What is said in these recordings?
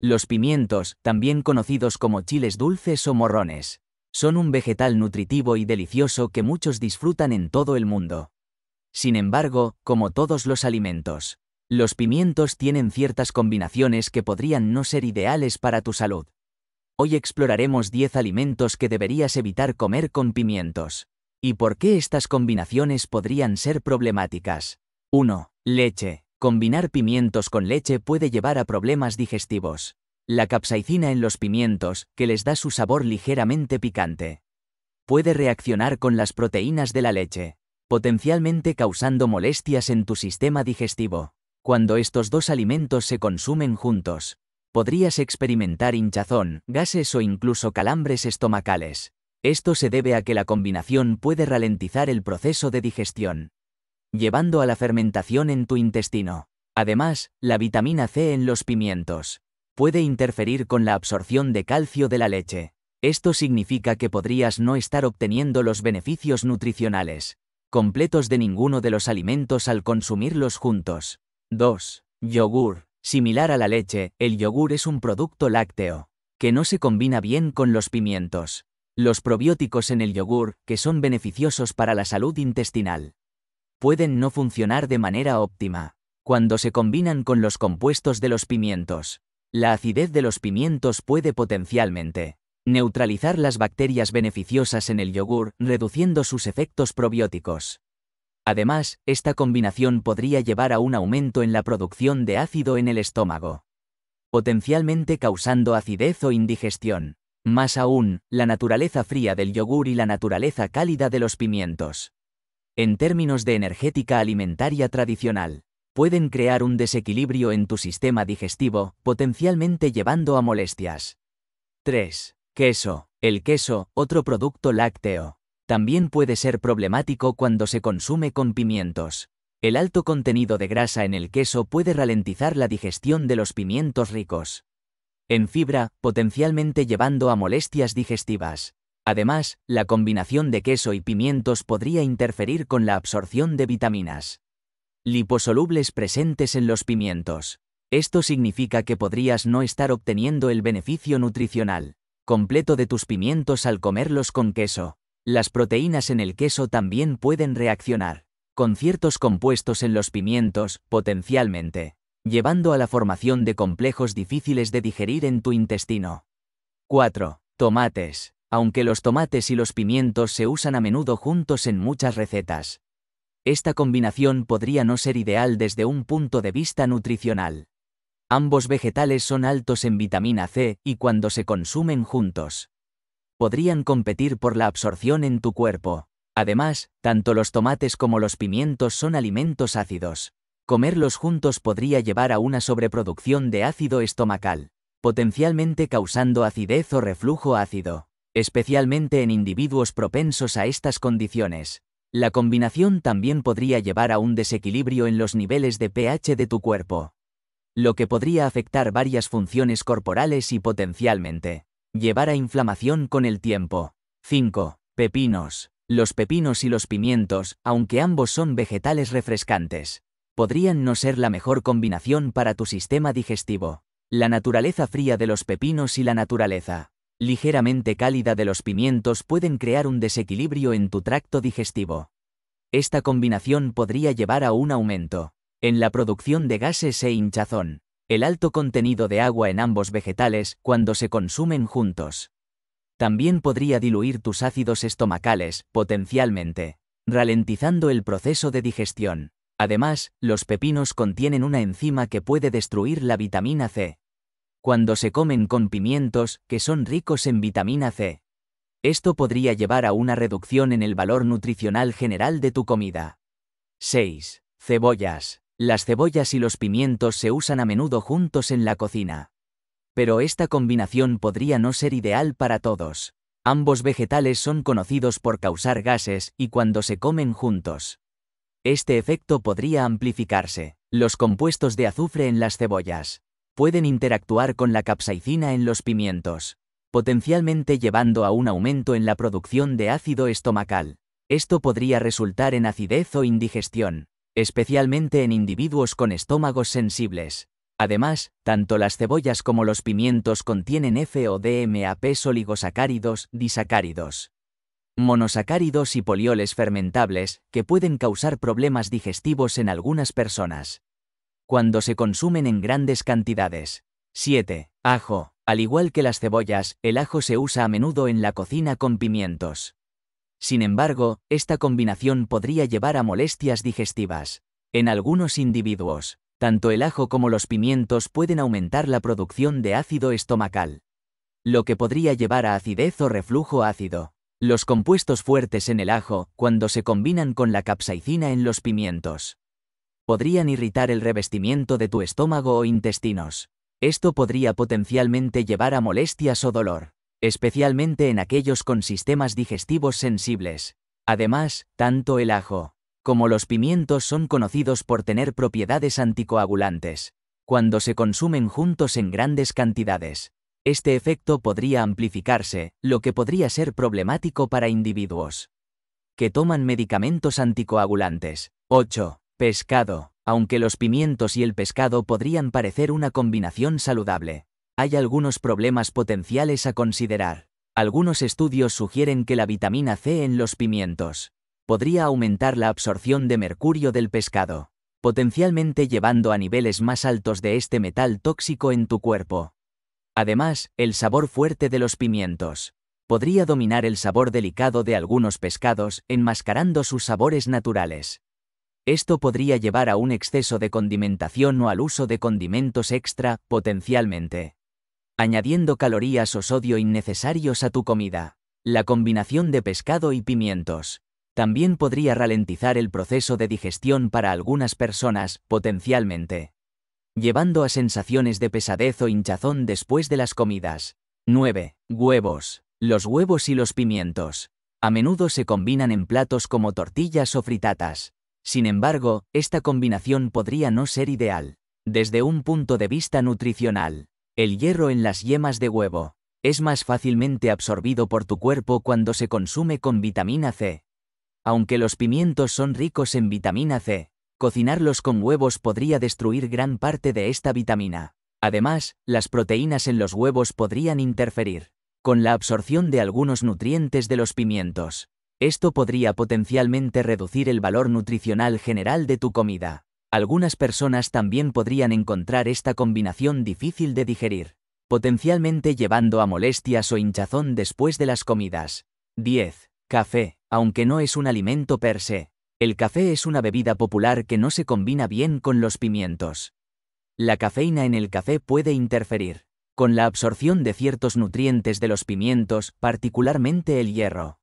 Los pimientos, también conocidos como chiles dulces o morrones, son un vegetal nutritivo y delicioso que muchos disfrutan en todo el mundo. Sin embargo, como todos los alimentos, los pimientos tienen ciertas combinaciones que podrían no ser ideales para tu salud. Hoy exploraremos 10 alimentos que deberías evitar comer con pimientos. ¿Y por qué estas combinaciones podrían ser problemáticas? 1. Leche. Combinar pimientos con leche puede llevar a problemas digestivos. La capsaicina en los pimientos, que les da su sabor ligeramente picante. Puede reaccionar con las proteínas de la leche, potencialmente causando molestias en tu sistema digestivo. Cuando estos dos alimentos se consumen juntos, podrías experimentar hinchazón, gases o incluso calambres estomacales. Esto se debe a que la combinación puede ralentizar el proceso de digestión llevando a la fermentación en tu intestino. Además, la vitamina C en los pimientos puede interferir con la absorción de calcio de la leche. Esto significa que podrías no estar obteniendo los beneficios nutricionales completos de ninguno de los alimentos al consumirlos juntos. 2. Yogur. Similar a la leche, el yogur es un producto lácteo, que no se combina bien con los pimientos. Los probióticos en el yogur, que son beneficiosos para la salud intestinal pueden no funcionar de manera óptima cuando se combinan con los compuestos de los pimientos. La acidez de los pimientos puede potencialmente neutralizar las bacterias beneficiosas en el yogur, reduciendo sus efectos probióticos. Además, esta combinación podría llevar a un aumento en la producción de ácido en el estómago, potencialmente causando acidez o indigestión. Más aún, la naturaleza fría del yogur y la naturaleza cálida de los pimientos en términos de energética alimentaria tradicional, pueden crear un desequilibrio en tu sistema digestivo, potencialmente llevando a molestias. 3. Queso. El queso, otro producto lácteo. También puede ser problemático cuando se consume con pimientos. El alto contenido de grasa en el queso puede ralentizar la digestión de los pimientos ricos en fibra, potencialmente llevando a molestias digestivas. Además, la combinación de queso y pimientos podría interferir con la absorción de vitaminas. Liposolubles presentes en los pimientos. Esto significa que podrías no estar obteniendo el beneficio nutricional completo de tus pimientos al comerlos con queso. Las proteínas en el queso también pueden reaccionar con ciertos compuestos en los pimientos, potencialmente, llevando a la formación de complejos difíciles de digerir en tu intestino. 4. Tomates aunque los tomates y los pimientos se usan a menudo juntos en muchas recetas. Esta combinación podría no ser ideal desde un punto de vista nutricional. Ambos vegetales son altos en vitamina C y cuando se consumen juntos, podrían competir por la absorción en tu cuerpo. Además, tanto los tomates como los pimientos son alimentos ácidos. Comerlos juntos podría llevar a una sobreproducción de ácido estomacal, potencialmente causando acidez o reflujo ácido especialmente en individuos propensos a estas condiciones. La combinación también podría llevar a un desequilibrio en los niveles de pH de tu cuerpo, lo que podría afectar varias funciones corporales y potencialmente llevar a inflamación con el tiempo. 5. Pepinos. Los pepinos y los pimientos, aunque ambos son vegetales refrescantes, podrían no ser la mejor combinación para tu sistema digestivo. La naturaleza fría de los pepinos y la naturaleza ligeramente cálida de los pimientos pueden crear un desequilibrio en tu tracto digestivo. Esta combinación podría llevar a un aumento en la producción de gases e hinchazón, el alto contenido de agua en ambos vegetales cuando se consumen juntos. También podría diluir tus ácidos estomacales, potencialmente, ralentizando el proceso de digestión. Además, los pepinos contienen una enzima que puede destruir la vitamina C, cuando se comen con pimientos, que son ricos en vitamina C. Esto podría llevar a una reducción en el valor nutricional general de tu comida. 6. Cebollas. Las cebollas y los pimientos se usan a menudo juntos en la cocina. Pero esta combinación podría no ser ideal para todos. Ambos vegetales son conocidos por causar gases y cuando se comen juntos. Este efecto podría amplificarse. Los compuestos de azufre en las cebollas pueden interactuar con la capsaicina en los pimientos, potencialmente llevando a un aumento en la producción de ácido estomacal. Esto podría resultar en acidez o indigestión, especialmente en individuos con estómagos sensibles. Además, tanto las cebollas como los pimientos contienen FODMAPs oligosacáridos, disacáridos, monosacáridos y polioles fermentables, que pueden causar problemas digestivos en algunas personas cuando se consumen en grandes cantidades. 7. Ajo. Al igual que las cebollas, el ajo se usa a menudo en la cocina con pimientos. Sin embargo, esta combinación podría llevar a molestias digestivas. En algunos individuos, tanto el ajo como los pimientos pueden aumentar la producción de ácido estomacal, lo que podría llevar a acidez o reflujo ácido. Los compuestos fuertes en el ajo, cuando se combinan con la capsaicina en los pimientos, podrían irritar el revestimiento de tu estómago o intestinos. Esto podría potencialmente llevar a molestias o dolor, especialmente en aquellos con sistemas digestivos sensibles. Además, tanto el ajo como los pimientos son conocidos por tener propiedades anticoagulantes, cuando se consumen juntos en grandes cantidades. Este efecto podría amplificarse, lo que podría ser problemático para individuos que toman medicamentos anticoagulantes. 8. Pescado. Aunque los pimientos y el pescado podrían parecer una combinación saludable, hay algunos problemas potenciales a considerar. Algunos estudios sugieren que la vitamina C en los pimientos podría aumentar la absorción de mercurio del pescado, potencialmente llevando a niveles más altos de este metal tóxico en tu cuerpo. Además, el sabor fuerte de los pimientos podría dominar el sabor delicado de algunos pescados, enmascarando sus sabores naturales. Esto podría llevar a un exceso de condimentación o al uso de condimentos extra, potencialmente. Añadiendo calorías o sodio innecesarios a tu comida. La combinación de pescado y pimientos. También podría ralentizar el proceso de digestión para algunas personas, potencialmente. Llevando a sensaciones de pesadez o hinchazón después de las comidas. 9. Huevos. Los huevos y los pimientos. A menudo se combinan en platos como tortillas o fritatas. Sin embargo, esta combinación podría no ser ideal. Desde un punto de vista nutricional, el hierro en las yemas de huevo es más fácilmente absorbido por tu cuerpo cuando se consume con vitamina C. Aunque los pimientos son ricos en vitamina C, cocinarlos con huevos podría destruir gran parte de esta vitamina. Además, las proteínas en los huevos podrían interferir con la absorción de algunos nutrientes de los pimientos. Esto podría potencialmente reducir el valor nutricional general de tu comida. Algunas personas también podrían encontrar esta combinación difícil de digerir, potencialmente llevando a molestias o hinchazón después de las comidas. 10. Café, aunque no es un alimento per se. El café es una bebida popular que no se combina bien con los pimientos. La cafeína en el café puede interferir con la absorción de ciertos nutrientes de los pimientos, particularmente el hierro.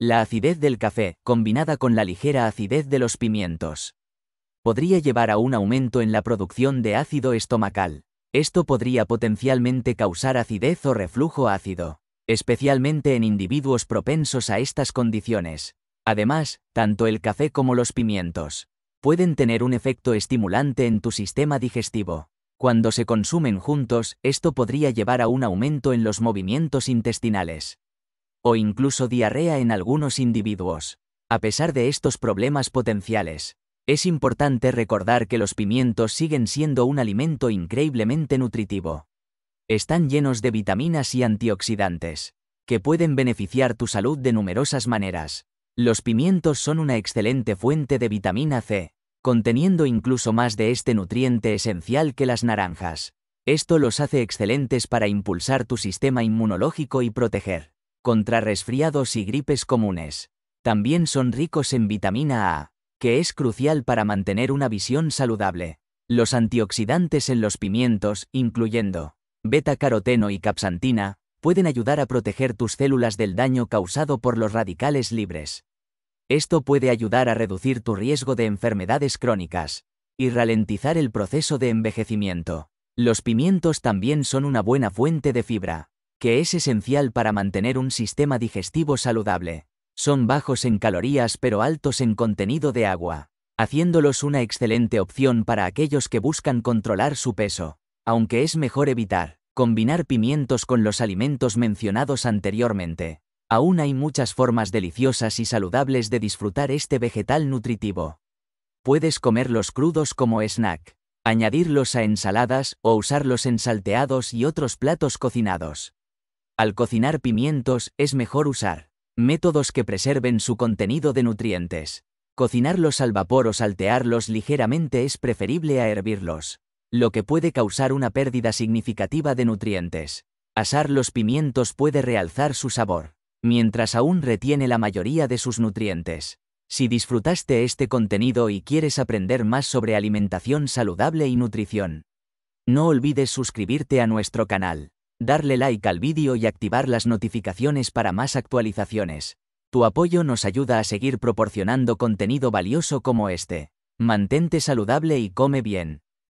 La acidez del café, combinada con la ligera acidez de los pimientos, podría llevar a un aumento en la producción de ácido estomacal. Esto podría potencialmente causar acidez o reflujo ácido, especialmente en individuos propensos a estas condiciones. Además, tanto el café como los pimientos pueden tener un efecto estimulante en tu sistema digestivo. Cuando se consumen juntos, esto podría llevar a un aumento en los movimientos intestinales, o incluso diarrea en algunos individuos. A pesar de estos problemas potenciales, es importante recordar que los pimientos siguen siendo un alimento increíblemente nutritivo. Están llenos de vitaminas y antioxidantes, que pueden beneficiar tu salud de numerosas maneras. Los pimientos son una excelente fuente de vitamina C, conteniendo incluso más de este nutriente esencial que las naranjas. Esto los hace excelentes para impulsar tu sistema inmunológico y proteger contra resfriados y gripes comunes. También son ricos en vitamina A, que es crucial para mantener una visión saludable. Los antioxidantes en los pimientos, incluyendo beta-caroteno y capsantina, pueden ayudar a proteger tus células del daño causado por los radicales libres. Esto puede ayudar a reducir tu riesgo de enfermedades crónicas y ralentizar el proceso de envejecimiento. Los pimientos también son una buena fuente de fibra, que es esencial para mantener un sistema digestivo saludable. Son bajos en calorías pero altos en contenido de agua, haciéndolos una excelente opción para aquellos que buscan controlar su peso, aunque es mejor evitar combinar pimientos con los alimentos mencionados anteriormente. Aún hay muchas formas deliciosas y saludables de disfrutar este vegetal nutritivo. Puedes comerlos crudos como snack, añadirlos a ensaladas o usarlos en salteados y otros platos cocinados. Al cocinar pimientos es mejor usar métodos que preserven su contenido de nutrientes. Cocinarlos al vapor o saltearlos ligeramente es preferible a hervirlos, lo que puede causar una pérdida significativa de nutrientes. Asar los pimientos puede realzar su sabor, mientras aún retiene la mayoría de sus nutrientes. Si disfrutaste este contenido y quieres aprender más sobre alimentación saludable y nutrición, no olvides suscribirte a nuestro canal darle like al vídeo y activar las notificaciones para más actualizaciones. Tu apoyo nos ayuda a seguir proporcionando contenido valioso como este. Mantente saludable y come bien.